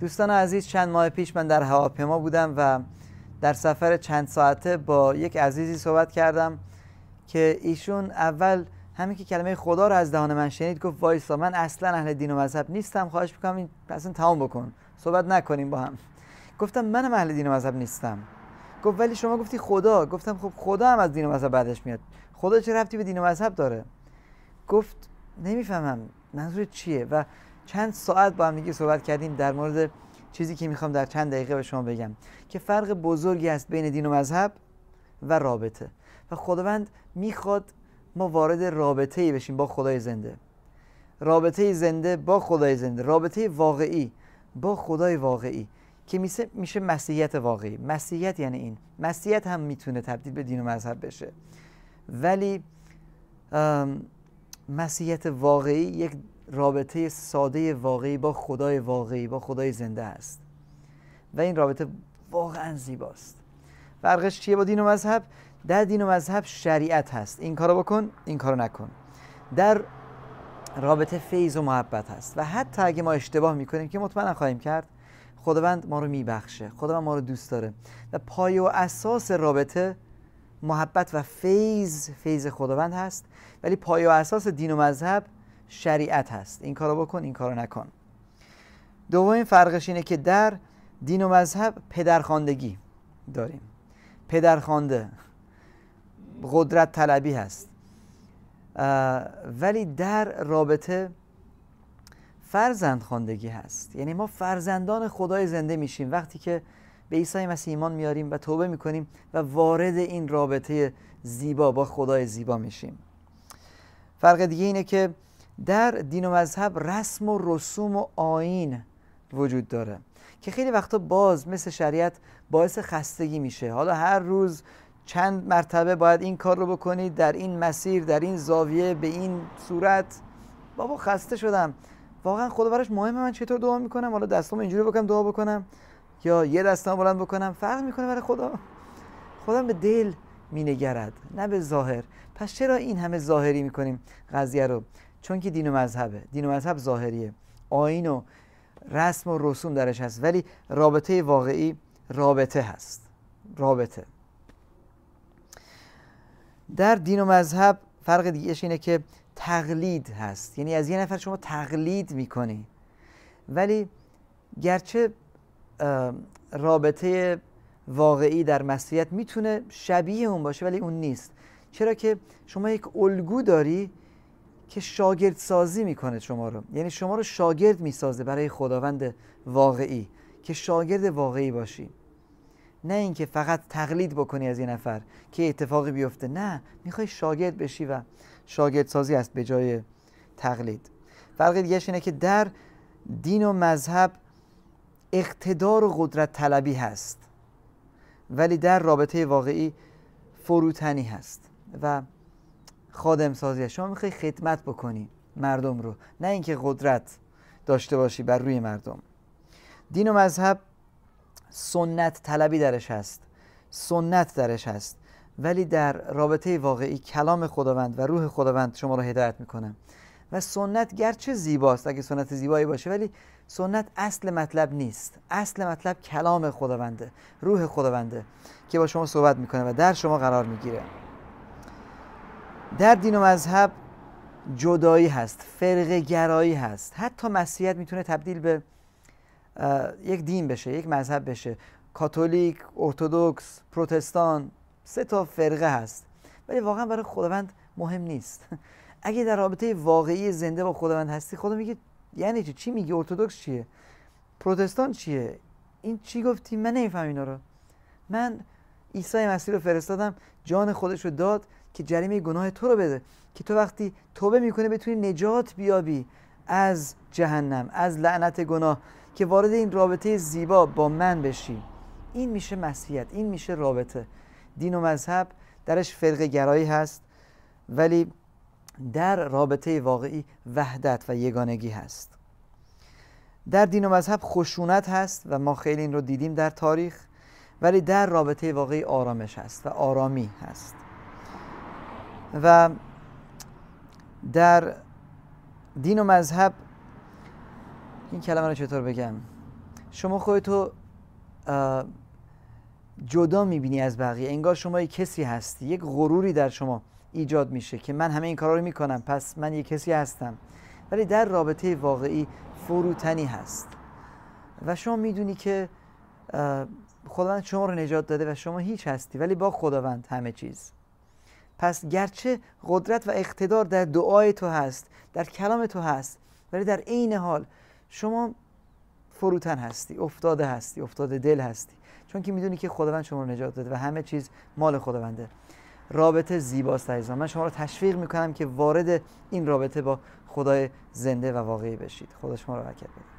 دوستان عزیز چند ماه پیش من در هواپیما بودم و در سفر چند ساعته با یک عزیزی صحبت کردم که ایشون اول همین که کلمه خدا رو از دهان من شنید گفت وایسا من اصلا اهل دین و مذهب نیستم خواهش میکنم این اصلا تمام بکن صحبت نکنیم با هم گفتم منم اهل دین و مذهب نیستم گفت ولی شما گفتی خدا گفتم خب خدا هم از دین و مذهب بعدش میاد خدا چه رفتی به دین و مذهب داره گفت نمیفهمم منظور چیه و چند ساعت با هم دیگه صحبت کردیم در مورد چیزی که میخوام در چند دقیقه به شما بگم که فرق بزرگی است بین دین و مذهب و رابطه و خداوند میخواد ما وارد رابطه ای بشیم با خدای زنده رابطه زنده با خدای زنده رابطه واقعی با خدای واقعی که میشه میشه مسیحیت واقعی مسیحیت یعنی این مسیحیت هم میتونه تبدیل به دین و مذهب بشه ولی مسیحیت واقعی یک رابطه ساده واقعی با خدای واقعی با خدای زنده است و این رابطه واقعا زیباست فرقش چیه با دین و مذهب در دین و مذهب شریعت هست این کارو بکن این کارو نکن در رابطه فیض و محبت هست و حتی اگه ما اشتباه میکنیم که مطمئن خواهیم کرد خداوند ما رو میبخشه خداوند ما رو دوست داره و پایه و اساس رابطه محبت و فیض فیض خداوند هست ولی پایه و اساس دین و مذهب شریعت هست این کارو بکن این کارو نکن دومین فرقش اینه که در دین و مذهب پدرخواندگی داریم پدرخوانده قدرت طلبی هست ولی در رابطه فرزند خواندگی هست یعنی ما فرزندان خدای زنده میشیم وقتی که به عیسی مسیح ایمان میاریم و توبه میکنیم و وارد این رابطه زیبا با خدای زیبا میشیم فرق دیگه اینه که در دین و مذهب رسم و رسوم و آین وجود داره که خیلی وقتا باز مثل شریعت باعث خستگی میشه حالا هر روز چند مرتبه باید این کار رو بکنید در این مسیر در این زاویه به این صورت بابا خسته شدم واقعا خدا براش مهمه من چطور دعا میکنم حالا دستم اینجوری بکنم دعا بکنم یا یه دستم بلند بکنم فرق میکنه برای خدا خدا به دل مینگرد نه به ظاهر پس چرا این همه ظاهری میکنیم قضیه رو چون که دین و مذهبه دین و مذهب ظاهریه آین و رسم و رسوم درش هست ولی رابطه واقعی رابطه هست رابطه در دین و مذهب فرق دیگهش اینه که تقلید هست یعنی از یه نفر شما تقلید میکنی ولی گرچه رابطه واقعی در مسیحیت میتونه شبیه اون باشه ولی اون نیست چرا که شما یک الگو داری که شاگرد سازی میکنه شما رو یعنی شما رو شاگرد میسازه برای خداوند واقعی که شاگرد واقعی باشی نه اینکه فقط تقلید بکنی از یه نفر که اتفاقی بیفته نه میخوای شاگرد بشی و شاگرد سازی است به جای تقلید فرق دیگهش اینه که در دین و مذهب اقتدار و قدرت طلبی هست ولی در رابطه واقعی فروتنی هست و خادم سازی شما میخوای خدمت بکنی مردم رو نه اینکه قدرت داشته باشی بر روی مردم دین و مذهب سنت طلبی درش هست سنت درش هست ولی در رابطه واقعی کلام خداوند و روح خداوند شما رو هدایت میکنه و سنت گرچه زیباست اگه سنت زیبایی باشه ولی سنت اصل مطلب نیست اصل مطلب کلام خداونده روح خداونده که با شما صحبت میکنه و در شما قرار میگیره در دین و مذهب جدایی هست فرقه گرایی هست حتی مسیحیت میتونه تبدیل به یک دین بشه یک مذهب بشه کاتولیک ارتودکس پروتستان سه تا فرقه هست ولی واقعا برای خداوند مهم نیست اگه در رابطه واقعی زنده با خداوند هستی خدا میگه یعنی چی چی میگی ارتودکس چیه پروتستان چیه این چی گفتی من نمیفهم اینا رو من عیسی مسیح رو فرستادم جان خودش رو داد که جریمه گناه تو رو بده که تو وقتی توبه میکنه بتونی نجات بیابی از جهنم از لعنت گناه که وارد این رابطه زیبا با من بشی این میشه مسیحیت این میشه رابطه دین و مذهب درش فرق گرایی هست ولی در رابطه واقعی وحدت و یگانگی هست در دین و مذهب خشونت هست و ما خیلی این رو دیدیم در تاریخ ولی در رابطه واقعی آرامش هست و آرامی هست و در دین و مذهب این کلمه رو چطور بگم شما خودتو جدا میبینی از بقیه انگار شما یک کسی هستی یک غروری در شما ایجاد میشه که من همه این کارا رو میکنم پس من یک کسی هستم ولی در رابطه واقعی فروتنی هست و شما میدونی که خداوند شما رو نجات داده و شما هیچ هستی ولی با خداوند همه چیز پس گرچه قدرت و اقتدار در دعای تو هست در کلام تو هست ولی در عین حال شما فروتن هستی افتاده هستی افتاده دل هستی چون که میدونی که خداوند شما رو نجات داده و همه چیز مال خداونده رابطه زیباست عزیزان من شما رو تشویق میکنم که وارد این رابطه با خدای زنده و واقعی بشید خدا شما رو برکت بده